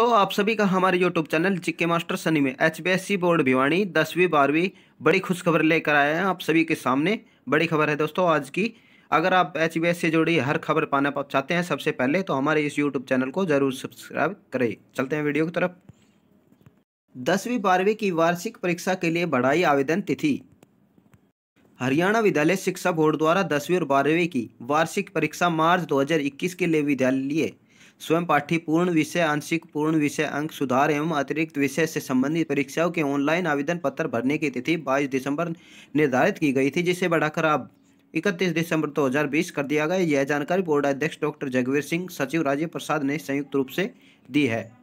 तो आप सभी का हमारे यूट्यूब चैनल जिक्के मास्टर सनी में एच बी बोर्ड भिवाणी दसवीं बारहवीं बड़ी खुशखबर लेकर आए हैं आप सभी के सामने बड़ी खबर है दोस्तों आज की अगर आप एच बी से जुड़ी हर खबर पाना चाहते हैं सबसे पहले तो हमारे इस यूट्यूब चैनल को जरूर सब्सक्राइब करें चलते हैं वीडियो की तरफ दसवीं बारहवीं की वार्षिक परीक्षा के लिए बढ़ाई आवेदन तिथि हरियाणा विद्यालय शिक्षा बोर्ड द्वारा दसवीं और बारहवीं की वार्षिक परीक्षा मार्च 2021 के लिए विद्यालय स्वयं पाठ्य पूर्ण विषय आंशिक पूर्ण विषय अंक सुधार एवं अतिरिक्त विषय से संबंधित परीक्षाओं के ऑनलाइन आवेदन पत्र भरने की तिथि 22 दिसंबर निर्धारित की गई थी जिसे बढ़ाकर अब 31 दिसंबर 2020 कर दिया गया यह जानकारी बोर्ड अध्यक्ष डॉक्टर जगवीर सिंह सचिव राजीव प्रसाद ने संयुक्त रूप से दी है